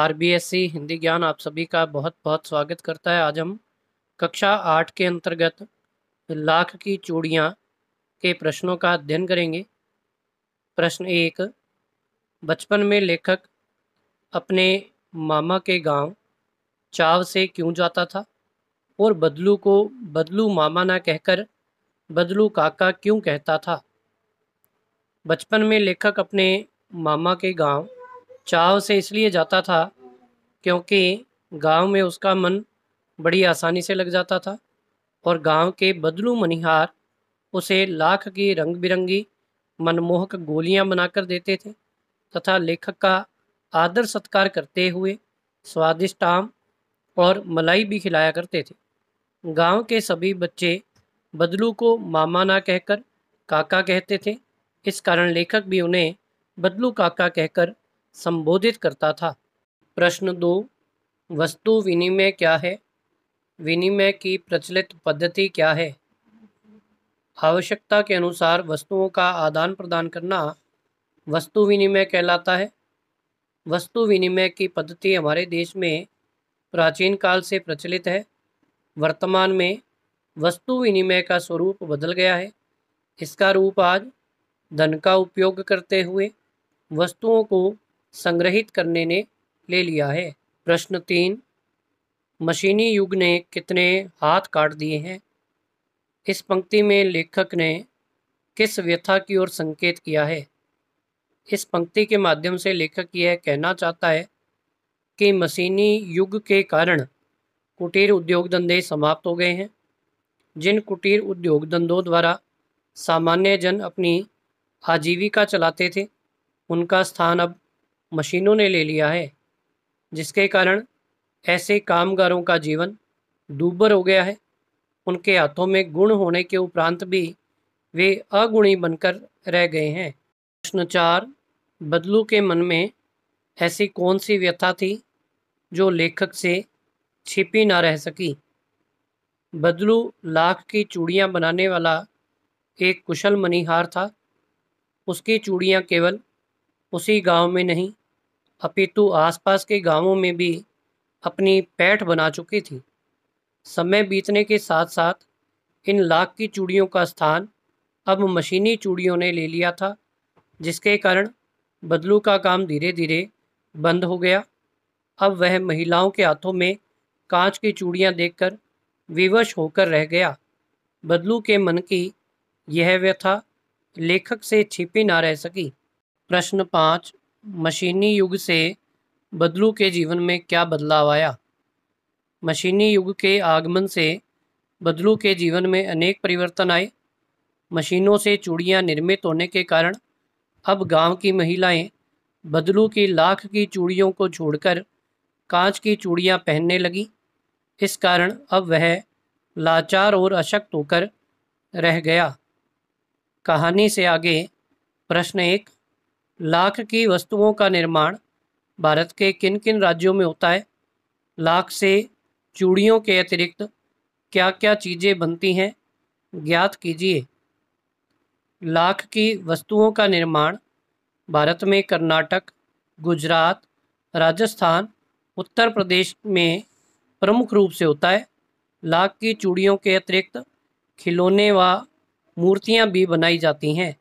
are B S C Hindi ज्ञान आप सभी का बहुत बहुत स्वागत करता है आज हम कक्षा आठ के अंतर्गत लाख की चूड़ियाँ के प्रश्नों का अध्ययन करेंगे प्रश्न एक बचपन में लेखक अपने मामा के गांव चाव से क्यों जाता था और बदलू को बदलू मामा ना कहकर बदलू काका क्यों कहता था बचपन में लेखक अपने मामा के गांव चाव से इसलिए जाता था क्योंकि गांव में उसका मन बड़ी आसानी से लग जाता था और गांव के बदलू मनिहार उसे लाख की रंग बिरंगी मनमोहक गोलियां बनाकर देते थे तथा लेखक का आदर सत्कार करते हुए स्वादिष्ट आम और मलाई भी खिलाया करते थे गांव के सभी बच्चे बदलू को मामा ना कहकर काका कहते थे इस कारण लेखक भी उन्हें बदलू काका कहकर संबोधित करता था प्रश्न दो वस्तु विनिमय क्या है विनिमय की प्रचलित पद्धति क्या है आवश्यकता के अनुसार वस्तुओं का आदान प्रदान करना वस्तु विनिमय कहलाता है वस्तु विनिमय की पद्धति हमारे देश में प्राचीन काल से प्रचलित है वर्तमान में वस्तु विनिमय का स्वरूप बदल गया है इसका रूप आज धन का उपयोग करते हुए वस्तुओं को संग्रहित करने ने ले लिया है प्रश्न तीन मशीनी युग ने कितने हाथ काट दिए हैं इस पंक्ति में लेखक ने किस व्यथा की ओर संकेत किया है इस पंक्ति के माध्यम से लेखक यह कहना चाहता है कि मशीनी युग के कारण कुटीर उद्योग धंधे समाप्त हो गए हैं जिन कुटीर उद्योग धंधों द्वारा सामान्य जन अपनी आजीविका चलाते थे उनका स्थान अब मशीनों ने ले लिया है जिसके कारण ऐसे कामगारों का जीवन दूबर हो गया है उनके हाथों में गुण होने के उपरांत भी वे अगुणी बनकर रह गए हैं प्रश्न चार बदलू के मन में ऐसी कौन सी व्यथा थी जो लेखक से छिपी ना रह सकी बदलू लाख की चूड़ियाँ बनाने वाला एक कुशल मनिहार था उसकी चूड़ियाँ केवल उसी गांव में नहीं अपितु आसपास के गांवों में भी अपनी पैठ बना चुकी थी समय बीतने के साथ साथ इन लाख की चूड़ियों का स्थान अब मशीनी चूड़ियों ने ले लिया था जिसके कारण बदलू का काम धीरे धीरे बंद हो गया अब वह महिलाओं के हाथों में कांच की चूड़ियां देखकर विवश होकर रह गया बदलू के मन की यह व्यथा लेखक से छिपी ना रह सकी प्रश्न पाँच मशीनी युग से बदलू के जीवन में क्या बदलाव आया मशीनी युग के आगमन से बदलू के जीवन में अनेक परिवर्तन आए मशीनों से चूड़ियाँ निर्मित होने के कारण अब गांव की महिलाएं बदलू की लाख की चूड़ियों को छोड़कर कांच की चूड़ियाँ पहनने लगी इस कारण अब वह लाचार और अशक्त होकर रह गया कहानी से आगे प्रश्न एक लाख की वस्तुओं का निर्माण भारत के किन किन राज्यों में होता है लाख से चूड़ियों के अतिरिक्त क्या क्या चीज़ें बनती हैं ज्ञात कीजिए लाख की वस्तुओं का निर्माण भारत में कर्नाटक गुजरात राजस्थान उत्तर प्रदेश में प्रमुख रूप से होता है लाख की चूड़ियों के अतिरिक्त खिलौने व मूर्तियां भी बनाई जाती हैं